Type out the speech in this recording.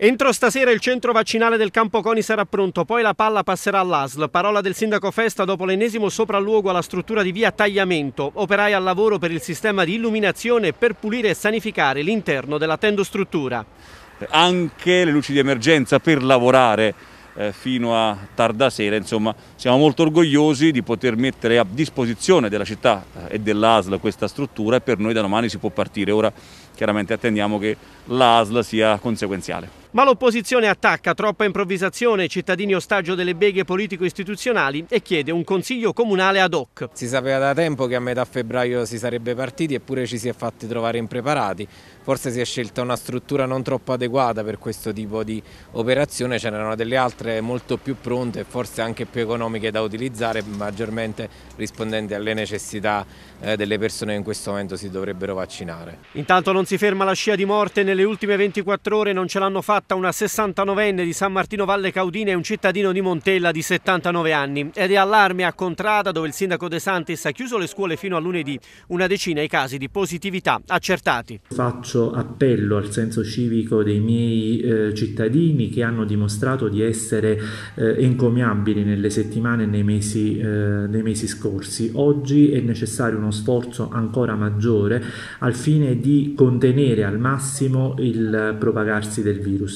Entro stasera il centro vaccinale del campo Coni sarà pronto, poi la palla passerà all'ASL. Parola del sindaco Festa dopo l'ennesimo sopralluogo alla struttura di via Tagliamento. Operai al lavoro per il sistema di illuminazione per pulire e sanificare l'interno della tendostruttura. Anche le luci di emergenza per lavorare eh, fino a tarda sera, insomma siamo molto orgogliosi di poter mettere a disposizione della città eh, e dell'ASL questa struttura e per noi da domani si può partire, ora chiaramente attendiamo che l'ASL sia conseguenziale. Ma l'opposizione attacca troppa improvvisazione, cittadini ostaggio delle beghe politico-istituzionali e chiede un consiglio comunale ad hoc. Si sapeva da tempo che a metà febbraio si sarebbe partiti eppure ci si è fatti trovare impreparati. Forse si è scelta una struttura non troppo adeguata per questo tipo di operazione, ce n'erano delle altre molto più pronte e forse anche più economiche da utilizzare, maggiormente rispondenti alle necessità eh, delle persone che in questo momento si dovrebbero vaccinare. Intanto non si ferma la scia di morte, nelle ultime 24 ore non ce l'hanno fatta fatta una 69enne di San Martino Valle Caudine e un cittadino di Montella di 79 anni. Ed è allarme a Contrada dove il sindaco De Santis ha chiuso le scuole fino a lunedì. Una decina i casi di positività accertati. Faccio appello al senso civico dei miei eh, cittadini che hanno dimostrato di essere eh, encomiabili nelle settimane e nei eh, nei mesi scorsi. Oggi è necessario uno sforzo ancora maggiore al fine di contenere al massimo il propagarsi del virus.